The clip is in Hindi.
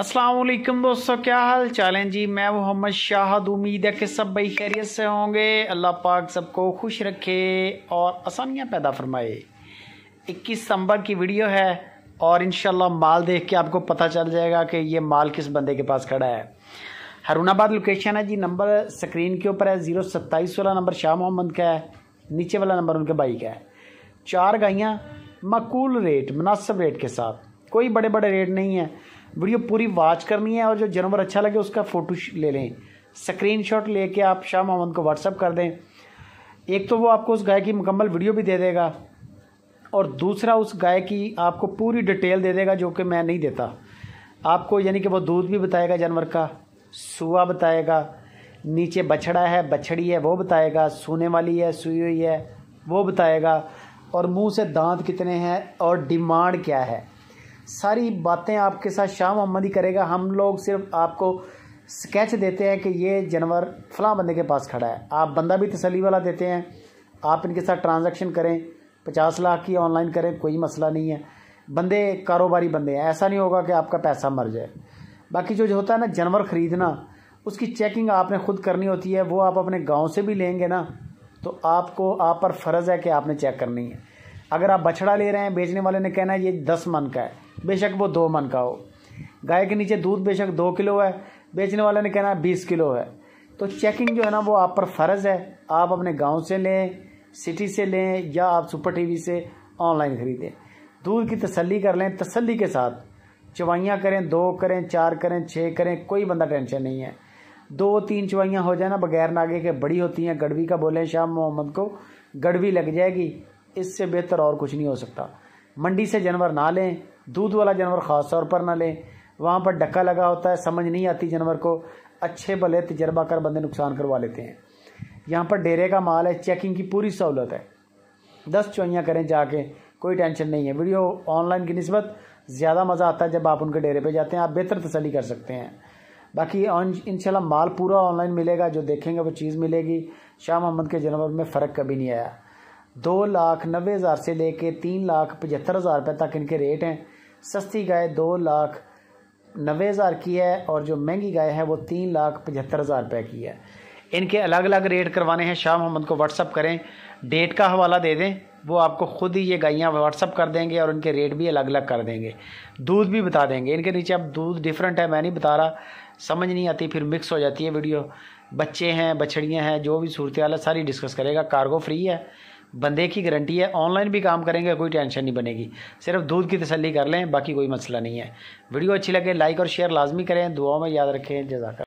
असलकम दोस्तों क्या हाल चाल हैं जी मैं मोहम्मद शाहद उम्मीद है कि सब भाई खैरियत से होंगे अल्लाह पाक सबको खुश रखे और आसानियाँ पैदा फरमाए 21 सितंबर की वीडियो है और इन माल देख के आपको पता चल जाएगा कि ये माल किस बंदे के पास खड़ा है हरुणाबाद लोकेशन है जी नंबर स्क्रीन के ऊपर है ज़ीरो सत्ताईस वाला नंबर शाह मोहम्मद का है नीचे वाला नंबर उनके भाई का है चार गाइयाँ मकूल रेट मुनासब रेट के साथ कोई बड़े बड़े रेट नहीं है वीडियो पूरी वॉच करनी है और जो जानवर अच्छा लगे उसका फ़ोटो ले लें स्क्रीन शॉट कर आप शाह मोहम्मद को व्हाट्सअप कर दें एक तो वो आपको उस गाय की मुकम्मल वीडियो भी दे देगा और दूसरा उस गाय की आपको पूरी डिटेल दे देगा जो कि मैं नहीं देता आपको यानी कि वो दूध भी बताएगा जानवर का सुआ बताएगा नीचे बछड़ा है बछड़ी है वो बताएगा सूने वाली है सुई हुई है वो बताएगा और मुंह से दांत कितने हैं और डिमांड क्या है सारी बातें आपके साथ शाह मोहम्मद ही करेगा हम लोग सिर्फ आपको स्केच देते हैं कि ये जानवर फलां बंदे के पास खड़ा है आप बंदा भी तसली वाला देते हैं आप इनके साथ ट्रांजैक्शन करें पचास लाख की ऑनलाइन करें कोई मसला नहीं है बंदे कारोबारी बंदे हैं ऐसा नहीं होगा कि आपका पैसा मर जाए बाकी जो जो होता है ना जानवर ख़रीदना उसकी चेकिंग आपने खुद करनी होती है वो आप अपने गांव से भी लेंगे ना तो आपको आप पर फ़र्ज़ है कि आपने चेक करनी है अगर आप बछड़ा ले रहे हैं बेचने वाले ने कहना है ये दस मन का है बेशक वो दो मन का हो गाय के नीचे दूध बेशक दो किलो है बेचने वाले ने कहना है बीस किलो है तो चेकिंग जो है ना वो आप पर फ़र्ज़ है आप अपने गांव से लें सिटी से लें या आप सुपर टीवी से ऑनलाइन ख़रीदें दूध की तसल्ली कर लें तसल्ली के साथ चवाइयाँ करें दो करें चार करें छः करें कोई बंदा टेंशन नहीं है दो तीन चवाइयाँ हो जाए ना बगैर नागे के बड़ी होती हैं गड़वी का बोलें शाम मोहम्मद को गड़वी लग जाएगी इससे बेहतर और कुछ नहीं हो सकता मंडी से जानवर ना लें दूध वाला जानवर ख़ास तौर पर ना लें वहाँ पर डक्का लगा होता है समझ नहीं आती जानवर को अच्छे भले तजर्बा कर बंदे नुकसान करवा लेते हैं यहाँ पर डेरे का माल है चेकिंग की पूरी सहूलत है दस चौइयाँ करें जाके कोई टेंशन नहीं है वीडियो ऑनलाइन की नस्बत ज़्यादा मज़ा आता है जब आप उनके डेरे पर जाते हैं आप बेहतर तसली कर सकते हैं बाकी इन माल पूरा ऑनलाइन मिलेगा जो देखेंगे वो चीज़ मिलेगी शाह मोहम्मद के जानवर में फ़र्क कभी नहीं आया दो लाख नबे हज़ार से लेके तीन लाख पचहत्तर हज़ार रुपये तक इनके रेट हैं सस्ती गाय दो लाख नबे हज़ार की है और जो महंगी गाय है वो तीन लाख पचहत्तर हज़ार रुपये की है इनके अलग अलग रेट करवाने हैं शाह मोहम्मद को व्हाट्सअप करें डेट का हवाला दे दें वो आपको ख़ुद ही ये गायियाँ व्हाट्सअप कर देंगे और इनके रेट भी अलग अलग कर देंगे दूध भी बता देंगे इनके नीचे अब दूध डिफरेंट है मैं नहीं बता रहा समझ नहीं आती फिर मिक्स हो जाती है वीडियो बच्चे हैं बछड़ियाँ हैं जो भी सूरत हाल है सारी डिस्कस करेगा कार्गो फ्री है बंदे की गारंटी है ऑनलाइन भी काम करेंगे कोई टेंशन नहीं बनेगी सिर्फ दूध की तसली कर लें बाकी कोई मसला नहीं है वीडियो अच्छी लगे लाइक और शेयर लाजमी करें दुआओं में याद रखें जजाकर